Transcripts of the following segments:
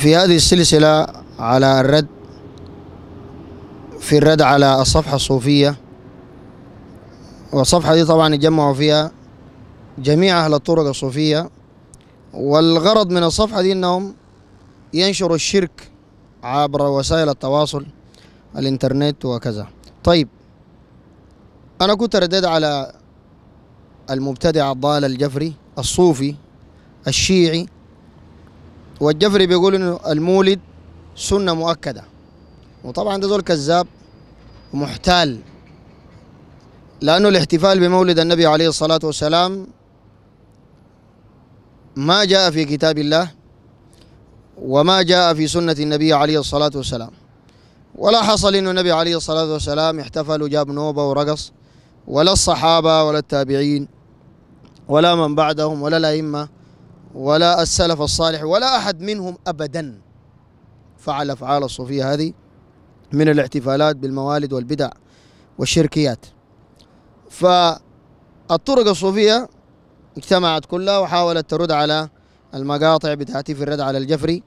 في هذه السلسلة على الرد في الرد على الصفحة الصوفية والصفحة دي طبعا اتجمعوا فيها جميع أهل الطرق الصوفية والغرض من الصفحة دي أنهم ينشروا الشرك عبر وسائل التواصل الإنترنت وكذا طيب أنا كنت ردد على المبتدع الضال الجفري الصوفي الشيعي والجفري بيقول انه المولد سنه مؤكده وطبعا ده زول كذاب ومحتال لانه الاحتفال بمولد النبي عليه الصلاه والسلام ما جاء في كتاب الله وما جاء في سنه النبي عليه الصلاه والسلام ولا حصل انه النبي عليه الصلاه والسلام احتفل وجاب نوبه ورقص ولا الصحابه ولا التابعين ولا من بعدهم ولا الائمه ولا السلف الصالح ولا أحد منهم أبدا فعل أفعال الصوفية هذه من الاحتفالات بالموالد والبدع والشركيات فالطرق الصوفية اجتمعت كلها وحاولت ترد على المقاطع بتاعتي في الرد على الجفري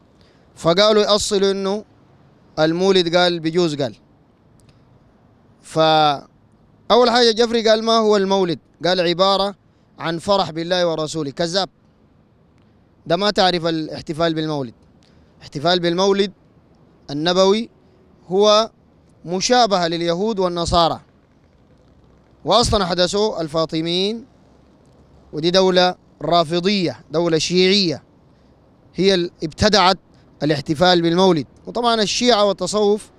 فقالوا يأصلوا انه المولد قال بجوز قال فأول حاجة جفري قال ما هو المولد قال عبارة عن فرح بالله ورسوله كذاب ده ما تعرف الاحتفال بالمولد احتفال بالمولد النبوي هو مشابهة لليهود والنصارى وأصلا حدثوا الفاطميين ودي دولة رافضية دولة شيعية هي ابتدعت الاحتفال بالمولد وطبعا الشيعة والتصوف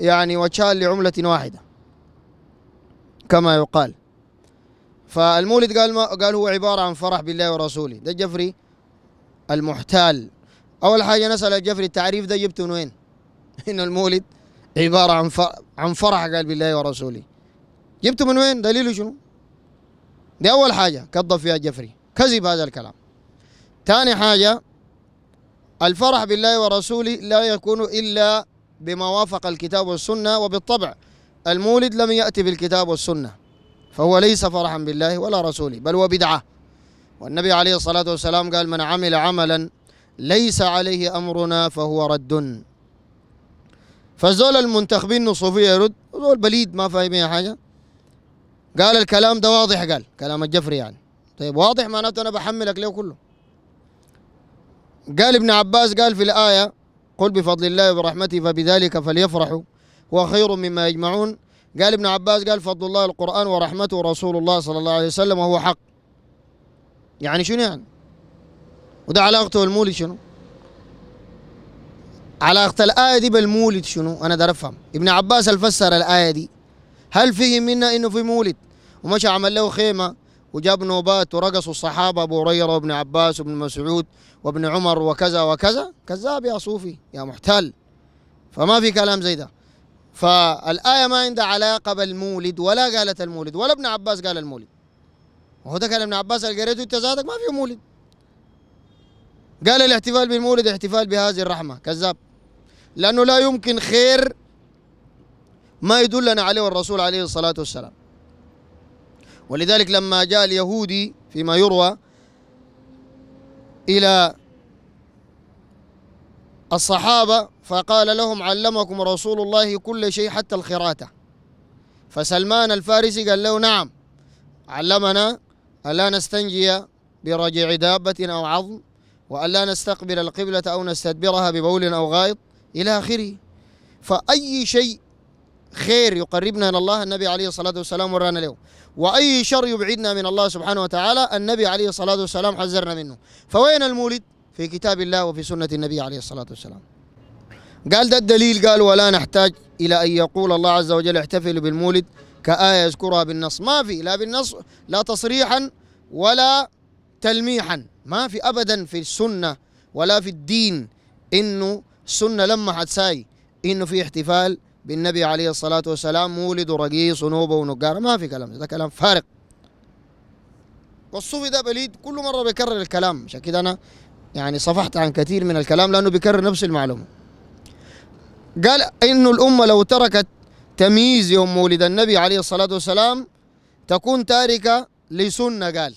يعني وجهان لعملة واحدة كما يقال فالمولد قال ما قال هو عبارة عن فرح بالله ورسوله ده جفري المحتال أول حاجة نسأل الجفري التعريف ده جبته من وين؟ إن المولد عبارة عن عن فرح قال بالله ورسوله جبته من وين؟ دليله شنو؟ دي أول حاجة كذب فيها الجفري كذب هذا الكلام ثاني حاجة الفرح بالله ورسوله لا يكون إلا بما وافق الكتاب والسنة وبالطبع المولد لم يأتي بالكتاب والسنة فهو ليس فرحا بالله ولا رسوله بل هو بدعة والنبي عليه الصلاة والسلام قال من عمل عملا ليس عليه أمرنا فهو رد فزول المنتخبين الصوفية يرد زول بليد ما فاهمين حاجة قال الكلام ده واضح قال كلام الجفري يعني طيب واضح معناته أنا بحملك ليه كله قال ابن عباس قال في الآية قل بفضل الله وبرحمته فبذلك فليفرحوا هو خير مما يجمعون قال ابن عباس قال فضل الله القرآن ورحمته رسول الله صلى الله عليه وسلم وهو حق يعني شنو يعني وده علاقته بالمولد شنو علاقة الآية دي بالمولد شنو أنا ده أفهم ابن عباس الفسر الآية دي هل فهم منا إنه في مولد ومشى عمل له خيمة وجاب نوبات ورقصوا الصحابة أبو هريرة وابن عباس وابن مسعود وابن عمر وكذا وكذا كذاب يا صوفي يا محتال فما في كلام زي ده فالآية ما عندها علاقة بالمولد ولا قالت المولد ولا ابن عباس قال المولد وهو هو ده كلام ابن عباس اللي قريته انت ذاتك ما في مولد قال الاحتفال بالمولد احتفال بهذه الرحمه كذاب لانه لا يمكن خير ما يدلنا عليه الرسول عليه الصلاه والسلام ولذلك لما جاء اليهودي فيما يروى الى الصحابه فقال لهم علمكم رسول الله كل شيء حتى الخراتة فسلمان الفارسي قال له نعم علمنا ألا نستنجي برجع دابة أو عظم وألا نستقبل القبلة أو نستدبرها ببول أو غائط إلى آخره فأي شيء خير يقربنا إلى الله النبي عليه الصلاة والسلام ورانا له وأي شر يبعدنا من الله سبحانه وتعالى النبي عليه الصلاة والسلام حذرنا منه فوين المولد في كتاب الله وفي سنة النبي عليه الصلاة والسلام قال ده الدليل قال ولا نحتاج إلى أن يقول الله عز وجل احتفل بالمولد كآية يذكرها بالنص ما في لا بالنص لا تصريحا ولا تلميحا ما في أبدا في السنة ولا في الدين إنه السنة لما ساي إنه في احتفال بالنبي عليه الصلاة والسلام مولد رقيص ونوبة ونقارة ما في كلام ده كلام فارق والصوفي ده بليد كل مرة بيكرر الكلام عشان كده أنا يعني صفحت عن كثير من الكلام لأنه بيكرر نفس المعلومة قال إنه الأمة لو تركت تمييز يوم مولد النبي عليه الصلاة والسلام تكون تاركة لسنة قال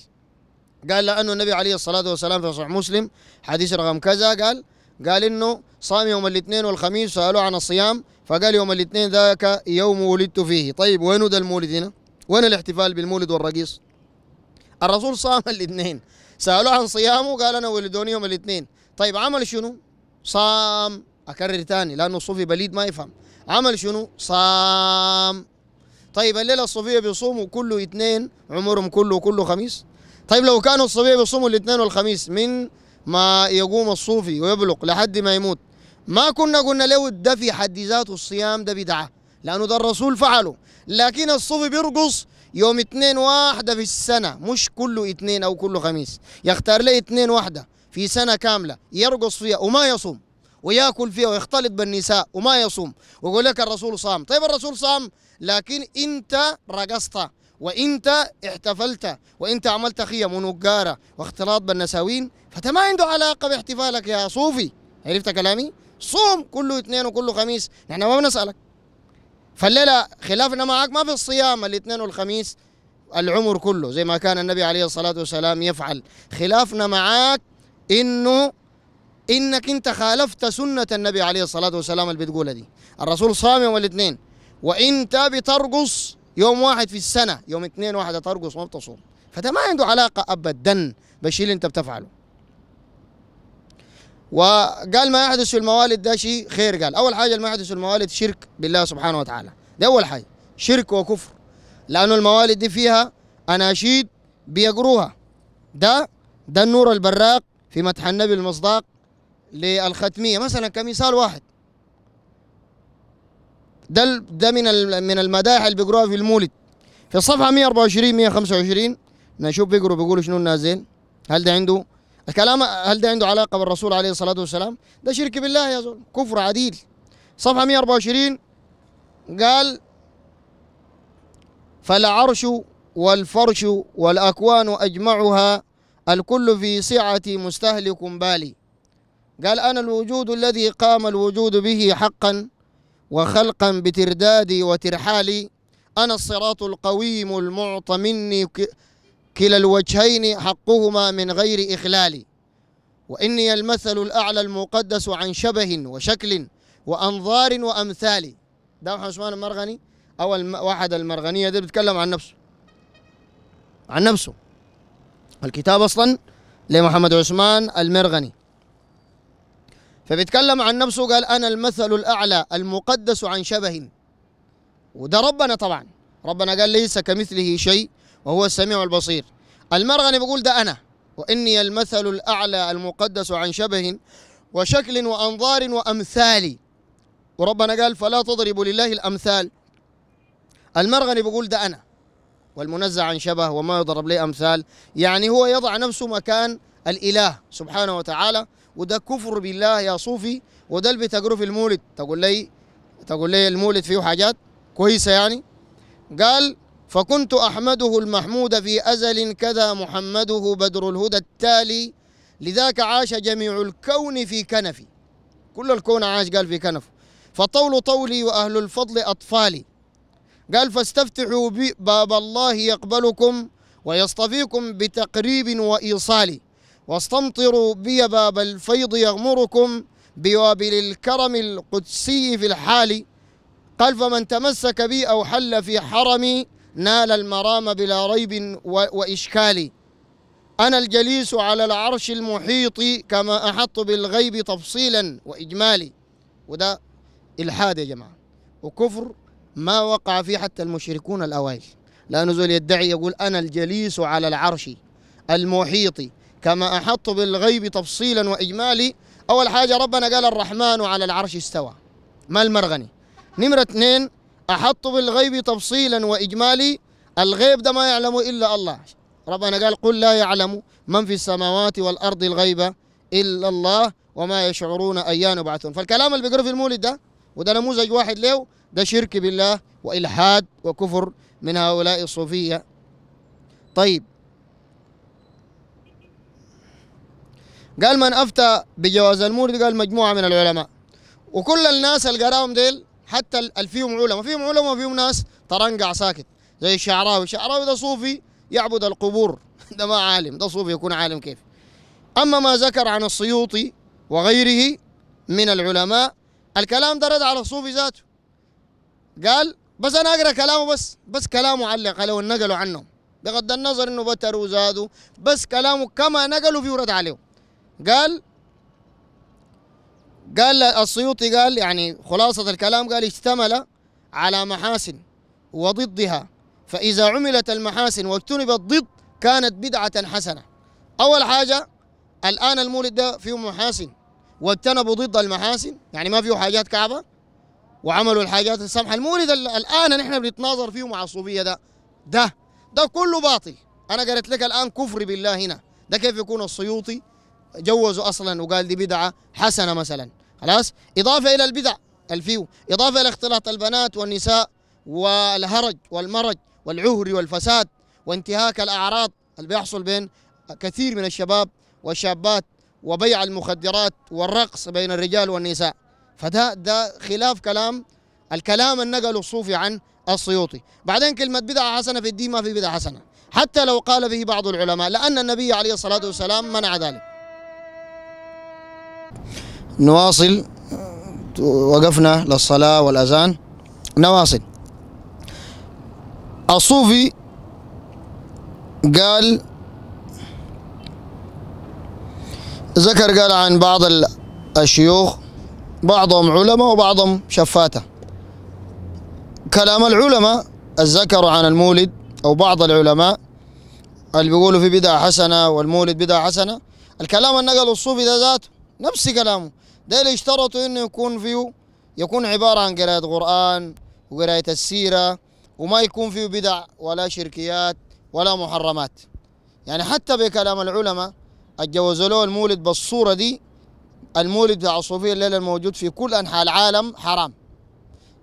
قال لأنه النبي عليه الصلاة والسلام في صحيح مسلم حديث رقم كذا قال قال إنه صام يوم الاثنين والخميس سألوه عن الصيام فقال يوم الاثنين ذاك يوم ولدت فيه طيب وين ده المولد هنا وين الاحتفال بالمولد والرقيص الرسول صام الاثنين سألوه عن صيامه قال أنا ولدوني يوم الاثنين طيب عمل شنو صام أكرر تاني لأنه الصوفي بليد ما يفهم عمل شنو صام طيب الليله الصوفيه بيصوموا كله اثنين عمرهم كله كله خميس طيب لو كانوا الصوفيه بيصوموا الاثنين والخميس من ما يقوم الصوفي ويبلغ لحد ما يموت ما كنا قلنا له ده في حد ذاته الصيام ده بدعه لانه ده الرسول فعله لكن الصوفي بيرقص يوم اثنين واحده في السنه مش كله اثنين او كله خميس يختار له اثنين واحده في سنه كامله يرقص فيها وما يصوم وياكل فيها ويختلط بالنساء وما يصوم ويقول لك الرسول صام طيب الرسول صام لكن انت رقصت وانت احتفلت وانت عملت خيم ونقاره واختلاط بالنساوين فانت ما عنده علاقه باحتفالك يا صوفي عرفت كلامي صوم كله اثنين وكله خميس نحن ما بنسالك فالليله خلافنا معك ما في الصيام الاثنين والخميس العمر كله زي ما كان النبي عليه الصلاه والسلام يفعل خلافنا معاك انه انك انت خالفت سنه النبي عليه الصلاه والسلام اللي بتقولها دي الرسول صام يوم الاثنين وانت بترقص يوم واحد في السنه يوم اثنين واحد ترقص ما بتصوم فده ما عنده علاقه ابدا بالشيء اللي انت بتفعله وقال ما يحدث في الموالد ده شيء خير قال اول حاجه ما يحدث في الموالد شرك بالله سبحانه وتعالى ده اول حاجه شرك وكفر لانه الموالد دي فيها اناشيد بيقروها ده ده النور البراق في مدح النبي المصداق للختميه مثلا كمثال واحد ده ده من من المدائح اللي بيقروها في المولد في الصفحه 124 125 نشوف بيقروا بيقولوا شنو الناس زين هل ده عنده الكلام هل ده عنده علاقه بالرسول عليه الصلاه والسلام ده شرك بالله يا زول كفر عديل صفحه 124 قال فالعرش والفرش والاكوان اجمعها الكل في سعه مستهلك بالي قال أنا الوجود الذي قام الوجود به حقا وخلقا بتردادي وترحالي أنا الصراط القويم المعطى مني كلا الوجهين حقهما من غير إخلال وإني المثل الأعلى المقدس عن شبه وشكل وأنظار وأمثال ده محمد عثمان المرغني أول واحد المرغنية ده بيتكلم عن نفسه عن نفسه الكتاب أصلا لمحمد عثمان المرغني فبيتكلم عن نفسه قال أنا المثل الأعلى المقدس عن شبه وده ربنا طبعا ربنا قال ليس كمثله شيء وهو السميع البصير المرغني بيقول ده أنا وإني المثل الأعلى المقدس عن شبه وشكل وأنظار وأمثال وربنا قال فلا تضربوا لله الأمثال المرغني بيقول ده أنا والمنزه عن شبه وما يضرب له أمثال يعني هو يضع نفسه مكان الإله سبحانه وتعالى وده كفر بالله يا صوفي وده اللي بتقروا في المولد تقول لي تقول لي المولد فيه حاجات كويسه يعني قال فكنت احمده المحمود في ازل كذا محمده بدر الهدى التالي لذاك عاش جميع الكون في كنفي كل الكون عاش قال في كنفه فطول طولي واهل الفضل اطفالي قال فاستفتحوا باب الله يقبلكم ويصطفيكم بتقريب وايصال واستمطروا بيباب الفيض يغمركم بوابل الكرم القدسي في الحال قال فمن تمسك بي أو حل في حرمي نال المرام بلا ريب وإشكال أنا الجليس على العرش المحيط كما أحط بالغيب تفصيلا وإجمالي وده إلحاد يا جماعة وكفر ما وقع فيه حتى المشركون الأوائل لا نزول يدعي يقول أنا الجليس على العرش المحيط كما أحط بالغيب تفصيلا وإجمالي أول حاجة ربنا قال الرحمن على العرش استوى ما المرغني نمرة اثنين أحط بالغيب تفصيلا وإجمالي الغيب ده ما يعلم إلا الله ربنا قال قل لا يعلم من في السماوات والأرض الغيب إلا الله وما يشعرون أيان يبعثون فالكلام اللي بيقرأ في المولد ده وده نموذج واحد له ده شرك بالله وإلحاد وكفر من هؤلاء الصوفية طيب قال من أفتى بجواز المورد قال مجموعة من العلماء وكل الناس القراهم ديل حتى اللي فيهم علماء فيهم علماء وفيهم ناس ترنقع ساكت زي الشعراوي الشعراوي ده صوفي يعبد القبور ده ما عالم ده صوفي يكون عالم كيف أما ما ذكر عن السيوطي وغيره من العلماء الكلام ده رد على الصوفي ذاته قال بس أنا أقرأ كلامه بس بس كلامه علق عليه ونقلوا عنهم بغض النظر انه بتروا وزادوا بس كلامه كما نقلوا فيه ورد عليه قال قال السيوطي قال يعني خلاصة الكلام قال اشتمل على محاسن وضدها فإذا عملت المحاسن واجتنب الضد كانت بدعة حسنة أول حاجة الآن المولد ده فيه محاسن واجتنبوا ضد المحاسن يعني ما فيه حاجات كعبة وعملوا الحاجات السمحة المولد الآن نحن بنتناظر فيه مع الصوفية ده ده ده كله باطل أنا قلت لك الآن كفر بالله هنا ده كيف يكون السيوطي جوزوا اصلا وقال دي بدعه حسنه مثلا خلاص اضافه الى البدع الفيو اضافه الى اختلاط البنات والنساء والهرج والمرج والعهر والفساد وانتهاك الاعراض اللي بيحصل بين كثير من الشباب والشابات وبيع المخدرات والرقص بين الرجال والنساء فده ده خلاف كلام الكلام النقل الصوفي عن السيوطي بعدين كلمة بدعة حسنة في الدين ما في بدعة حسنة حتى لو قال به بعض العلماء لأن النبي عليه الصلاة والسلام منع ذلك نواصل وقفنا للصلاة والأذان نواصل الصوفي قال ذكر قال عن بعض الشيوخ بعضهم علماء وبعضهم شفاتة كلام العلماء الذكر عن المولد أو بعض العلماء اللي بيقولوا في بدعة حسنة والمولد بدعة حسنة الكلام النقل الصوفي ده ذاته نفس كلامه ده اللي اشترطوا انه يكون فيه يكون عبارة عن قراءة قرآن وقراءة السيرة وما يكون فيه بدع ولا شركيات ولا محرمات يعني حتى بكلام العلماء اتجوزوا له المولد بالصورة دي المولد بتاع الصوفية الليلة الموجود في كل أنحاء العالم حرام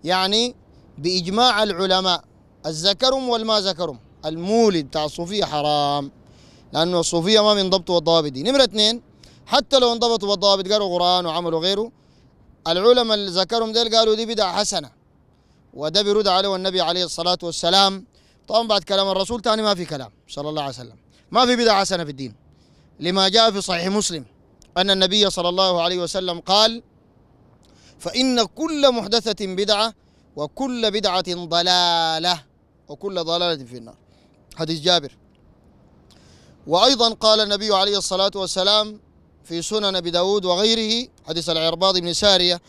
يعني بإجماع العلماء الذكرهم والما ذكرهم المولد بتاع الصوفية حرام لأنه الصوفية ما من ضبط والضوابط دي نمرة اثنين حتى لو انضبطوا بالضوابط قالوا قرآن وعملوا غيره العلماء اللي ذكرهم ديل قالوا دي بدعة حسنة وده بيرد عليه النبي عليه الصلاة والسلام طبعا بعد كلام الرسول ثاني ما في كلام صلى الله عليه وسلم ما في بدعة حسنة في الدين لما جاء في صحيح مسلم أن النبي صلى الله عليه وسلم قال فإن كل محدثة بدعة وكل بدعة ضلالة وكل ضلالة في النار حديث جابر وأيضا قال النبي عليه الصلاة والسلام في سنن أبي داود وغيره حديث العرباض بن سارية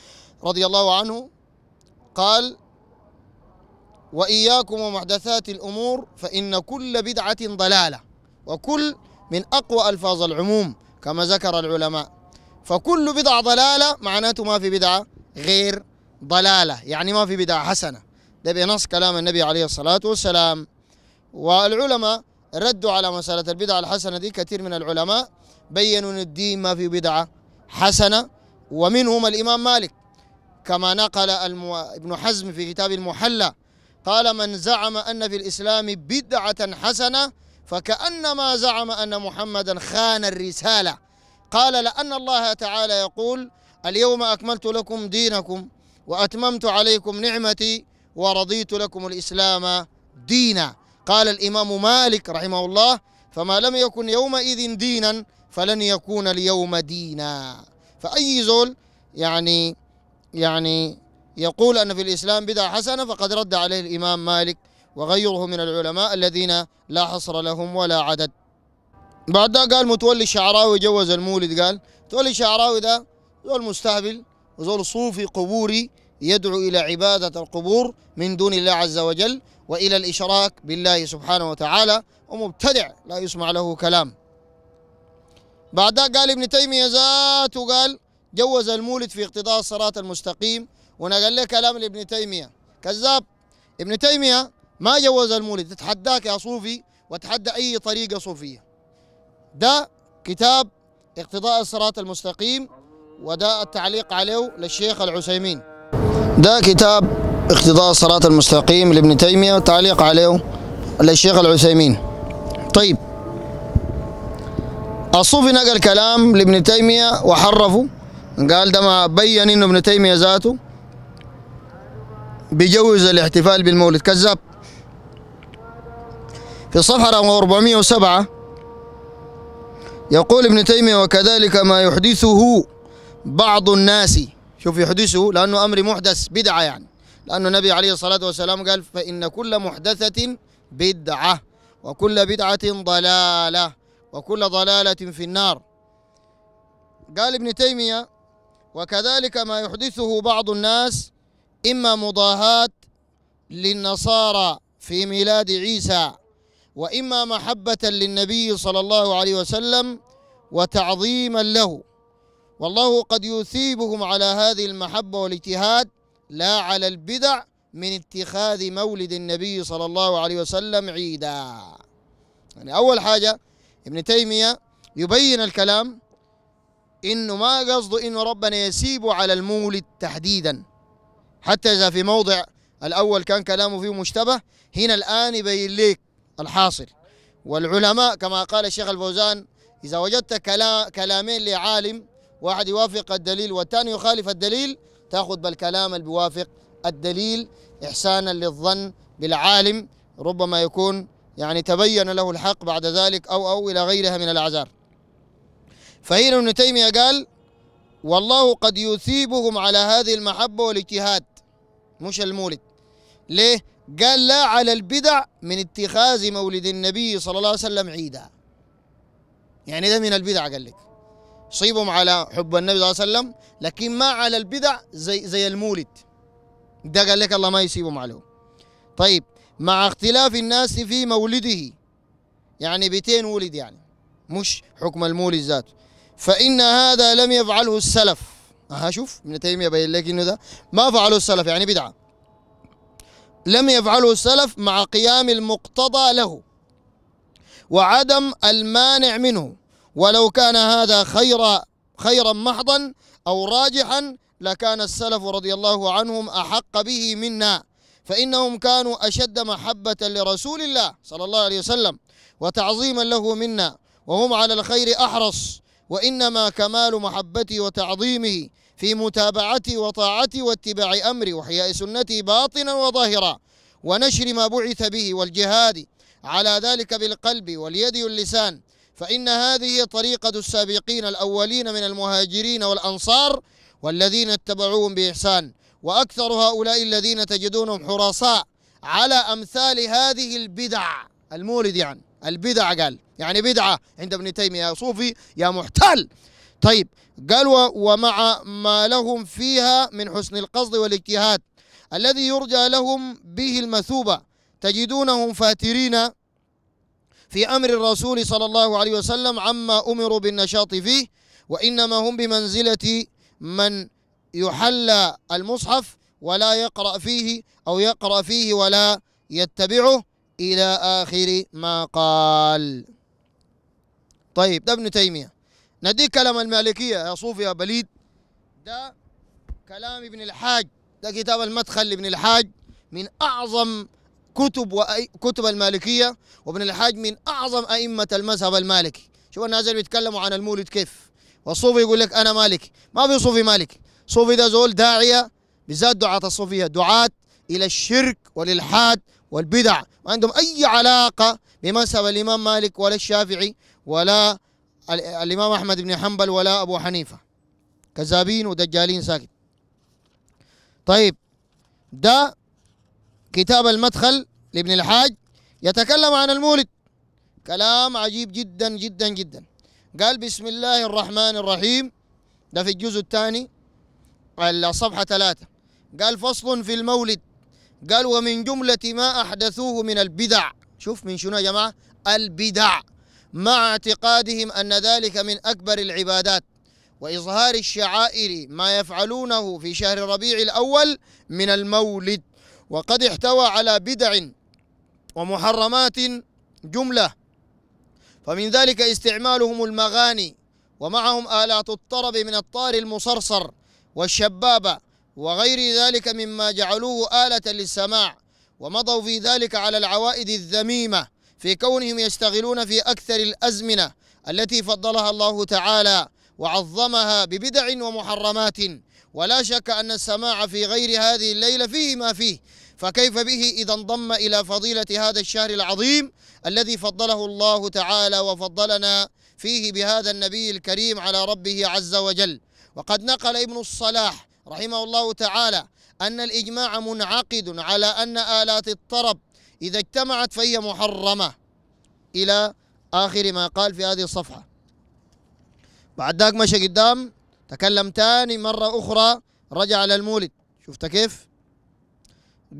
رضي الله عنه قال وإياكم ومحدثات الأمور فإن كل بدعة ضلالة وكل من أقوى ألفاظ العموم كما ذكر العلماء فكل بدعة ضلالة معناته ما في بدعة غير ضلالة يعني ما في بدعة حسنة ده بنص كلام النبي عليه الصلاة والسلام والعلماء ردوا على مسألة البدعة الحسنة دي كثير من العلماء بينوا أن الدين ما في بدعة حسنة ومنهم الإمام مالك كما نقل ابن حزم في كتاب المحلى قال من زعم أن في الإسلام بدعة حسنة فكأنما زعم أن محمدا خان الرسالة قال لأن الله تعالى يقول اليوم أكملت لكم دينكم وأتممت عليكم نعمتي ورضيت لكم الإسلام دينا قال الإمام مالك رحمه الله فما لم يكن يومئذ دينا فلن يكون اليوم دينا فأي زول يعني يعني يقول أن في الإسلام بدعة حسنة فقد رد عليه الإمام مالك وغيره من العلماء الذين لا حصر لهم ولا عدد بعدها قال متولي الشعراوي جوز المولد قال متولي الشعراوي ده زول مستهبل وزول صوفي قبوري يدعو إلى عبادة القبور من دون الله عز وجل وإلى الإشراك بالله سبحانه وتعالى ومبتدع لا يسمع له كلام بعدها قال ابن تيمية ذاته قال جوز المولد في اقتضاء الصراط المستقيم ونقل لك كلام لابن تيمية كذاب ابن تيمية ما جوز المولد اتحداك يا صوفي وتحدى أي طريقة صوفية ده كتاب اقتضاء الصراط المستقيم وده التعليق عليه للشيخ العسيمين ده كتاب اقتضاء الصراط المستقيم لابن تيمية وتعليق عليه للشيخ العسيمين طيب الصوفي نقل كلام لابن تيمية وحرفه قال ده ما بين انه ابن تيمية ذاته بيجوز الاحتفال بالمولد كذاب في الصفحة رقم 407 يقول ابن تيمية وكذلك ما يحدثه بعض الناس شوف يحدثه لأنه أمر محدث بدعة يعني لأنه النبي عليه الصلاة والسلام قال فإن كل محدثة بدعة وكل بدعة ضلالة وكل ضلالة في النار قال ابن تيمية وكذلك ما يحدثه بعض الناس إما مضاهاة للنصارى في ميلاد عيسى وإما محبة للنبي صلى الله عليه وسلم وتعظيما له والله قد يثيبهم على هذه المحبة والاجتهاد لا على البدع من اتخاذ مولد النبي صلى الله عليه وسلم عيدا يعني أول حاجة ابن تيمية يبين الكلام إنه ما قصده إنه ربنا يسيبه على المولد تحديدا حتى إذا في موضع الأول كان كلامه فيه مشتبه هنا الآن يبين لك الحاصل والعلماء كما قال الشيخ الفوزان إذا وجدت كلام كلامين لعالم واحد يوافق الدليل والثاني يخالف الدليل تأخذ بالكلام اللي بيوافق الدليل إحسانا للظن بالعالم ربما يكون يعني تبين له الحق بعد ذلك أو أو إلى غيرها من الأعذار فهنا ابن تيمية قال والله قد يثيبهم على هذه المحبة والاجتهاد مش المولد ليه؟ قال لا على البدع من اتخاذ مولد النبي صلى الله عليه وسلم عيدا يعني ده من البدع قال لك صيبهم على حب النبي صلى الله عليه وسلم لكن ما على البدع زي زي المولد ده قال لك الله ما يصيبهم عليهم طيب مع اختلاف الناس في مولده يعني بيتين ولد يعني مش حكم المولد ذاته فإن هذا لم يفعله السلف ها شوف ابن تيمية بين لك إنه ده ما فعله السلف يعني بدعة لم يفعله السلف مع قيام المقتضى له وعدم المانع منه ولو كان هذا خيرا خيرا محضا أو راجحا لكان السلف رضي الله عنهم أحق به منا فإنهم كانوا أشد محبة لرسول الله صلى الله عليه وسلم وتعظيما له منا وهم على الخير أحرص وإنما كمال محبتي وتعظيمه في متابعتي وطاعتي واتباع أمري وحياء سنتي باطنا وظاهرا ونشر ما بعث به والجهاد على ذلك بالقلب واليد واللسان فإن هذه طريقة السابقين الأولين من المهاجرين والأنصار والذين اتبعوهم بإحسان وأكثر هؤلاء الذين تجدونهم حراساء على أمثال هذه البدع المولد يعني البدع قال يعني بدعة عند ابن تيمية يا صوفي يا محتال طيب قال ومع ما لهم فيها من حسن القصد والاجتهاد الذي يرجى لهم به المثوبة تجدونهم فاترين في أمر الرسول صلى الله عليه وسلم عما أمروا بالنشاط فيه وإنما هم بمنزلة من يحلى المصحف ولا يقرأ فيه أو يقرأ فيه ولا يتبعه إلى آخر ما قال طيب ده ابن تيمية نديك كلام المالكية يا صوفي يا بليد ده كلام ابن الحاج ده كتاب المدخل لابن الحاج من أعظم كتب وأي كتب المالكية وابن الحاج من أعظم أئمة المذهب المالكي شوف الناس اللي بيتكلموا عن المولد كيف والصوفي يقول لك أنا مالكي ما في صوفي مالكي صوفي زول داعية بالذات دعاة الصوفية دعاة إلى الشرك والإلحاد والبدع ما عندهم أي علاقة بمذهب الإمام مالك ولا الشافعي ولا الإمام أحمد بن حنبل ولا أبو حنيفة كذابين ودجالين ساكت طيب ده كتاب المدخل لابن الحاج يتكلم عن المولد كلام عجيب جدا جدا جدا قال بسم الله الرحمن الرحيم ده في الجزء الثاني الصفحة ثلاثة قال فصل في المولد قال ومن جملة ما أحدثوه من البدع شوف من شنو يا جماعة البدع مع اعتقادهم أن ذلك من أكبر العبادات وإظهار الشعائر ما يفعلونه في شهر ربيع الأول من المولد وقد احتوى على بدع ومحرمات جملة فمن ذلك استعمالهم المغاني ومعهم آلات الطرب من الطار المصرصر والشبابة وغير ذلك مما جعلوه آلة للسماع ومضوا في ذلك على العوائد الذميمة في كونهم يشتغلون في أكثر الأزمنة التي فضلها الله تعالى وعظمها ببدع ومحرمات ولا شك أن السماع في غير هذه الليلة فيه ما فيه فكيف به إذا انضم إلى فضيلة هذا الشهر العظيم الذي فضله الله تعالى وفضلنا فيه بهذا النبي الكريم على ربه عز وجل وقد نقل ابن الصلاح رحمه الله تعالى أن الإجماع منعقد على أن آلات الطرب إذا اجتمعت فهي محرمة إلى آخر ما قال في هذه الصفحة بعد ذاك مشى قدام تكلم تاني مرة أخرى رجع للمولد شفت كيف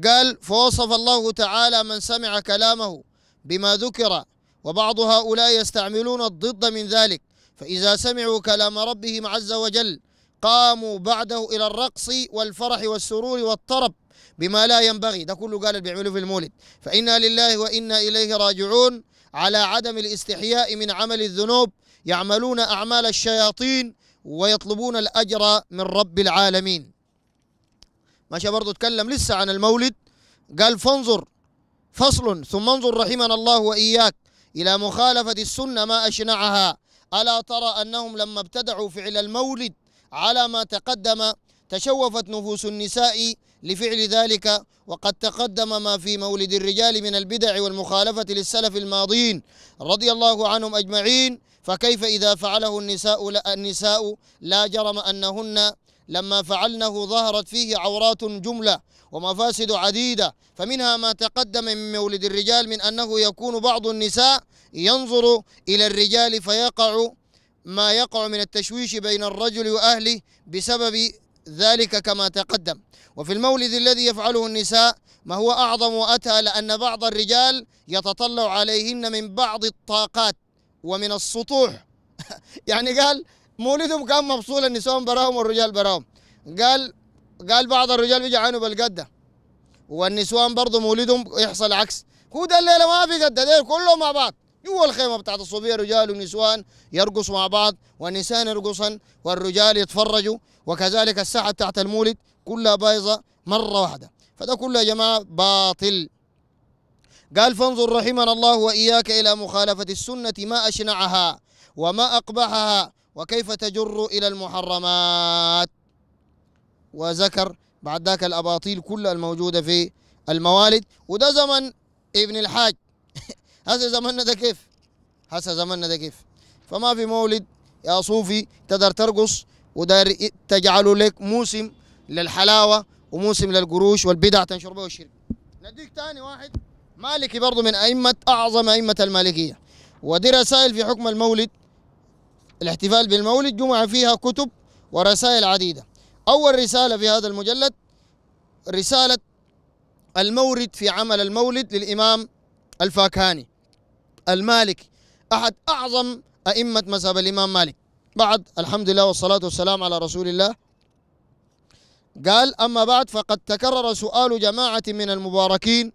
قال فوصف الله تعالى من سمع كلامه بما ذكر وبعض هؤلاء يستعملون الضد من ذلك فإذا سمعوا كلام ربهم عز وجل قاموا بعده إلى الرقص والفرح والسرور والطرب بما لا ينبغي ده كله قال بيعملوا في المولد فإنا لله وإنا إليه راجعون على عدم الاستحياء من عمل الذنوب يعملون أعمال الشياطين ويطلبون الأجر من رب العالمين ماشي برضو تكلم لسه عن المولد قال فانظر فصل ثم انظر رحمنا الله وإياك إلى مخالفة السنة ما أشنعها ألا ترى أنهم لما ابتدعوا فعل المولد على ما تقدم تشوفت نفوس النساء لفعل ذلك وقد تقدم ما في مولد الرجال من البدع والمخالفة للسلف الماضين رضي الله عنهم أجمعين فكيف إذا فعله النساء لا, النساء لا جرم أنهن لما فعلنه ظهرت فيه عورات جملة ومفاسد عديدة فمنها ما تقدم من مولد الرجال من أنه يكون بعض النساء ينظر إلى الرجال فيقع ما يقع من التشويش بين الرجل وأهله بسبب ذلك كما تقدم وفي المولد الذي يفعله النساء ما هو أعظم وأتى لأن بعض الرجال يتطلع عليهن من بعض الطاقات ومن السطوح يعني قال مولدهم كان مفصول النساء براهم والرجال براهم قال قال بعض الرجال بيجي عنه بالقده والنسوان برضه مولدهم يحصل عكس هو ده الليله ما في قده كلهم مع بعض جوا الخيمه بتاعت الصبيه رجال ونسوان يرقصوا مع بعض والنساء يرقصن والرجال يتفرجوا وكذلك الساعه بتاعت المولد كلها بايظه مره واحده فده كله يا جماعه باطل قال فانظر رحمنا الله واياك الى مخالفه السنه ما اشنعها وما اقبحها وكيف تجر الى المحرمات وذكر بعد ذاك الاباطيل كلها الموجوده في الموالد وده زمن ابن الحاج هسه زماننا ده كيف هسه زماننا ده كيف فما في مولد يا صوفي تقدر ترقص ودار تجعله لك موسم للحلاوه وموسم للقروش والبدع تنشر به نديك ثاني واحد مالكي برضه من ائمه اعظم ائمه المالكيه ودي رسائل في حكم المولد الاحتفال بالمولد جمع فيها كتب ورسائل عديده اول رساله في هذا المجلد رساله المورد في عمل المولد للامام الفاكهاني المالكي أحد أعظم أئمة مذهب الإمام مالك بعد الحمد لله والصلاة والسلام على رسول الله قال أما بعد فقد تكرر سؤال جماعة من المباركين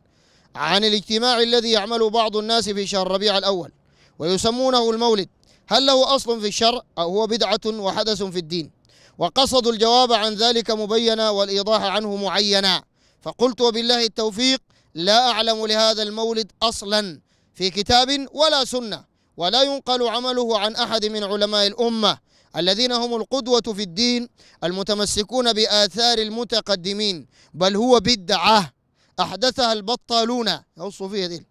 عن الاجتماع الذي يعمل بعض الناس في شهر ربيع الأول ويسمونه المولد هل له أصل في الشرع أو هو بدعة وحدث في الدين وقصدوا الجواب عن ذلك مبينا والإيضاح عنه معينا فقلت وبالله التوفيق لا أعلم لهذا المولد أصلا في كتاب ولا سنة ولا ينقل عمله عن أحد من علماء الأمة الذين هم القدوة في الدين المتمسكون بآثار المتقدمين بل هو بدعة أحدثها البطالون يوصوا فيه ذيل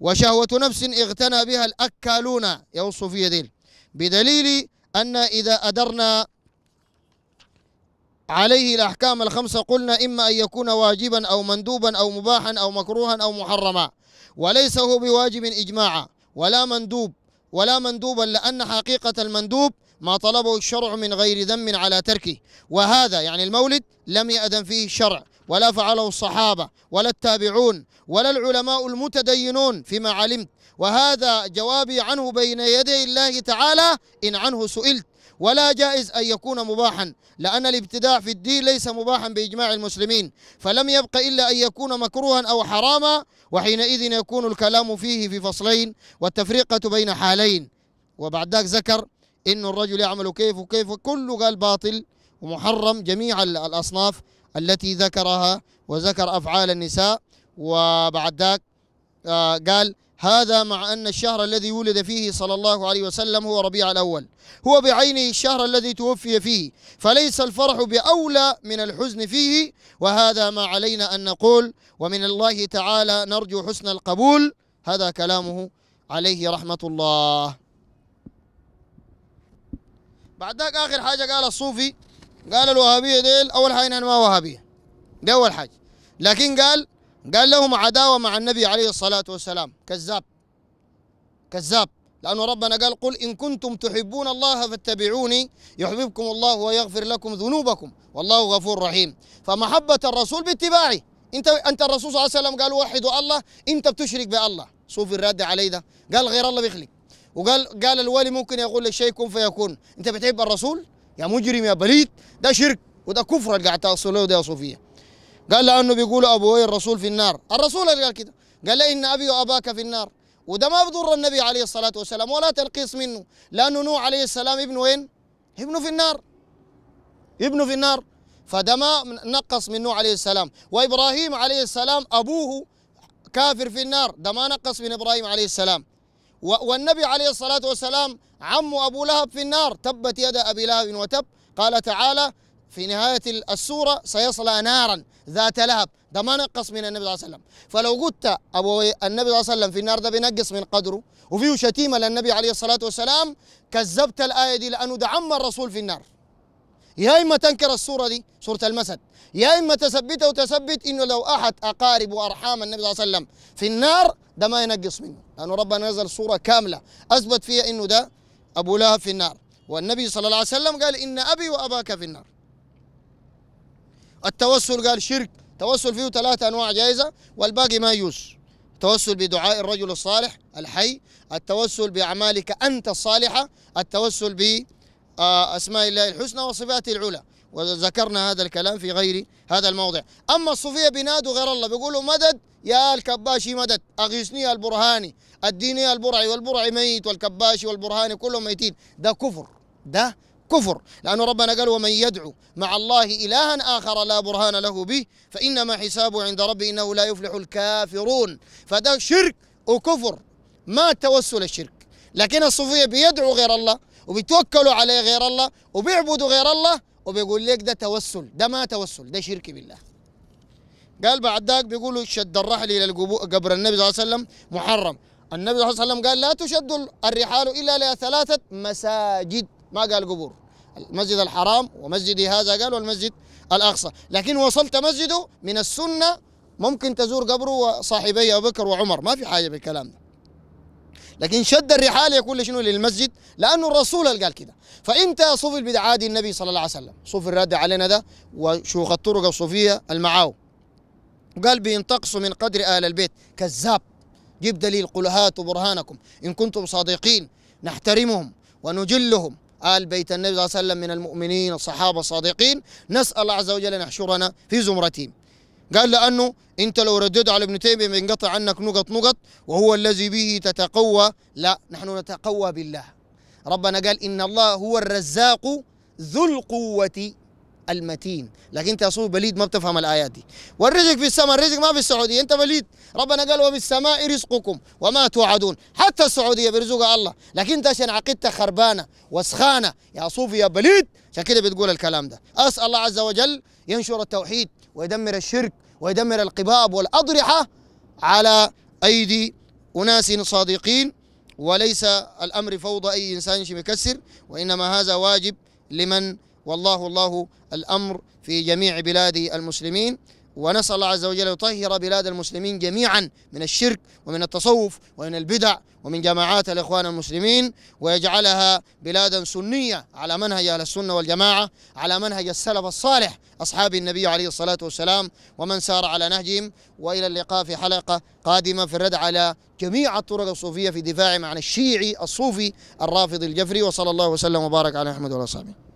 وشهوة نفس اغتنى بها الأكالون يوصوا الصوفية ذيل بدليل أن إذا أدرنا عليه الأحكام الخمسة قلنا إما أن يكون واجبا أو مندوبا أو مباحا أو مكروها أو محرما وليس هو بواجب إجماعا ولا مندوب ولا مندوبا لأن حقيقة المندوب ما طلبه الشرع من غير ذم على تركه وهذا يعني المولد لم يأذن فيه الشرع ولا فعله الصحابة ولا التابعون ولا العلماء المتدينون فيما علمت وهذا جوابي عنه بين يدي الله تعالى إن عنه سئلت ولا جائز أن يكون مباحا لأن الابتداع في الدين ليس مباحا بإجماع المسلمين فلم يبق إلا أن يكون مكروها أو حراما وحينئذ يكون الكلام فيه في فصلين والتفرقة بين حالين وبعد ذاك ذكر إن الرجل يعمل كيف وكيف كله قال باطل ومحرم جميع الأصناف التي ذكرها وذكر أفعال النساء وبعد ذاك آه، قال هذا مع أن الشهر الذي ولد فيه صلى الله عليه وسلم هو ربيع الأول هو بعينه الشهر الذي توفي فيه فليس الفرح بأولى من الحزن فيه وهذا ما علينا أن نقول ومن الله تعالى نرجو حسن القبول هذا كلامه عليه رحمة الله بعد ذاك آخر حاجة قال الصوفي قال الوهابية ديل أول حاجة أنا ما وهابية دي أول حاجة لكن قال قال لهم عداوة مع النبي عليه الصلاة والسلام كذاب كذاب لأنه ربنا قال قل إن كنتم تحبون الله فاتبعوني يحببكم الله ويغفر لكم ذنوبكم والله غفور رحيم فمحبة الرسول باتباعه أنت أنت الرسول صلى الله عليه وسلم قال وحدوا الله أنت بتشرك بالله شوف الرد علي ده قال غير الله بيخلق وقال قال الولي ممكن يقول للشيء كن فيكون أنت بتحب الرسول يا مجرم يا بليد ده شرك وده كفر اللي قاعد تصلوه ده يا صوفيه قال لانه بيقولوا ابوي الرسول في النار الرسول اللي قال كده قال له ان ابي واباك في النار وده ما بضر النبي عليه الصلاه والسلام ولا تنقيص منه لانه نوح عليه السلام ابنه وين؟ ابنه في النار ابنه في النار فده ما نقص من نوح عليه السلام وابراهيم عليه السلام ابوه كافر في النار ده ما نقص من ابراهيم عليه السلام والنبي عليه الصلاه والسلام عم ابو لهب في النار تبت يد ابي لهب وتب قال تعالى في نهايه السوره سيصلى نارا ذات لهب ده ما نقص من النبي صلى الله عليه وسلم فلو قلت ابو النبي صلى الله عليه وسلم في النار ده بينقص من قدره وفيه شتيمه للنبي عليه الصلاه والسلام كذبت الايه دي لانه ده عم الرسول في النار يا اما تنكر السوره دي سوره المسد يا اما تثبتها وتثبت انه لو احد اقارب وارحام النبي صلى الله عليه وسلم في النار ده ما ينقص منه لانه ربنا نزل سوره كامله اثبت فيها انه ده ابو لهب في النار والنبي صلى الله عليه وسلم قال ان ابي واباك في النار التوسل قال شرك توسل فيه ثلاثة أنواع جائزة والباقي ما يجوز التوسل بدعاء الرجل الصالح الحي التوسل بأعمالك أنت الصالحة التوسل بأسماء آه، الله الحسنى وصفاته العلى وذكرنا هذا الكلام في غير هذا الموضع أما الصوفية بينادوا غير الله بيقولوا مدد يا الكباشي مدد أغيثني البرهاني الديني البرعي والبرعي ميت والكباشي والبرهاني كلهم ميتين ده كفر ده كفر لأن ربنا قال ومن يدعو مع الله إلها آخر لا برهان له به فإنما حسابه عند ربه إنه لا يفلح الكافرون فده شرك وكفر ما توسل الشرك لكن الصوفية بيدعوا غير الله وبيتوكلوا عليه غير الله وبيعبدوا غير الله وبيقول لك ده توسل ده ما توسل ده شرك بالله قال بعد ذاك بيقولوا شد الرحل إلى قبر النبي صلى الله عليه وسلم محرم النبي صلى الله عليه وسلم قال لا تشد الرحال إلا لثلاثة مساجد ما قال قبور المسجد الحرام ومسجدي هذا قال والمسجد الأقصى لكن وصلت مسجده من السنة ممكن تزور قبره وصاحبي أبو بكر وعمر ما في حاجة بالكلام ده لكن شد الرحال يكون شنو للمسجد لأنه الرسول قال كده فأنت صوف البدعادي النبي صلى الله عليه وسلم صوف الرد علينا ده وشيوخ الطرق الصوفية المعاو وقال بينتقصوا من قدر أهل البيت كذاب جيب دليل قل هاتوا برهانكم إن كنتم صادقين نحترمهم ونجلهم آل بيت النبي صلى الله عليه وسلم من المؤمنين الصحابة الصادقين نسأل الله عز وجل أن يحشرنا في زمرتهم قال لأنه أنت لو رددت على ابن تيمية بينقطع عنك نقط نقط وهو الذي به تتقوى لا نحن نتقوى بالله ربنا قال إن الله هو الرزاق ذو القوة المتين لكن انت يا صوب بليد ما بتفهم الايات دي والرزق في السماء الرزق ما في السعوديه انت بليد ربنا قال وبالسماء رزقكم وما توعدون حتى السعوديه بيرزقها الله لكن انت عشان عقيدتك خربانه وسخانه يا صوفي يا بليد عشان كده بتقول الكلام ده اسال الله عز وجل ينشر التوحيد ويدمر الشرك ويدمر القباب والاضرحه على ايدي اناس صادقين وليس الامر فوضى اي انسان يكسر وانما هذا واجب لمن والله الله الأمر في جميع بلاد المسلمين ونسأل الله عز وجل يطهر بلاد المسلمين جميعا من الشرك ومن التصوف ومن البدع ومن جماعات الإخوان المسلمين ويجعلها بلادا سنية على منهج أهل السنة والجماعة على منهج السلف الصالح أصحاب النبي عليه الصلاة والسلام ومن سار على نهجهم وإلى اللقاء في حلقة قادمة في الرد على جميع الطرق الصوفية في دفاع عن الشيعي الصوفي الرافض الجفري وصلى الله وسلم وبارك على محمد وعلى صحبه